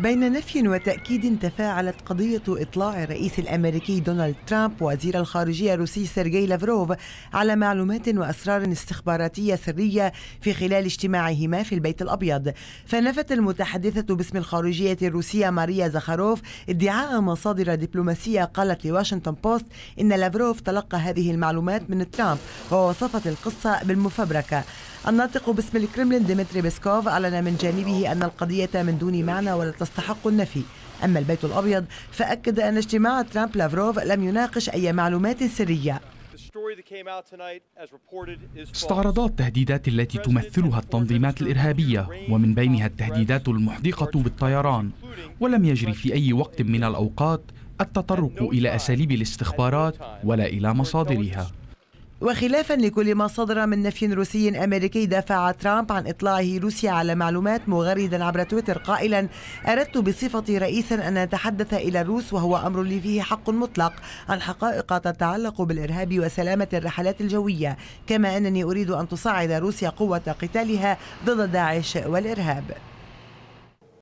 بين نفي وتأكيد تفاعلت قضية إطلاع الرئيس الأمريكي دونالد ترامب وزير الخارجية الروسي سيرجي لافروف على معلومات وأسرار استخباراتية سرية في خلال اجتماعهما في البيت الأبيض فنفت المتحدثة باسم الخارجية الروسية ماريا زخاروف ادعاء مصادر دبلوماسية قالت لواشنطن بوست إن لافروف تلقى هذه المعلومات من ترامب ووصفت القصة بالمفبركة الناطق باسم الكرملين ديمتري بيسكوف أعلن من جانبه أن القضية من دون معنى ولا تستحق النفي أما البيت الأبيض فأكد أن اجتماع ترامب لافروف لم يناقش أي معلومات سرية استعرضا التهديدات التي تمثلها التنظيمات الإرهابية ومن بينها التهديدات المحدقة بالطيران ولم يجري في أي وقت من الأوقات التطرق إلى أساليب الاستخبارات ولا إلى مصادرها وخلافا لكل ما صدر من نفي روسي أمريكي دافع ترامب عن إطلاعه روسيا على معلومات مغردا عبر تويتر قائلا أردت بصفتي رئيسا أن أتحدث إلى الروس وهو أمر لي فيه حق مطلق عن حقائق تتعلق بالإرهاب وسلامة الرحلات الجوية كما أنني أريد أن تصعد روسيا قوة قتالها ضد داعش والإرهاب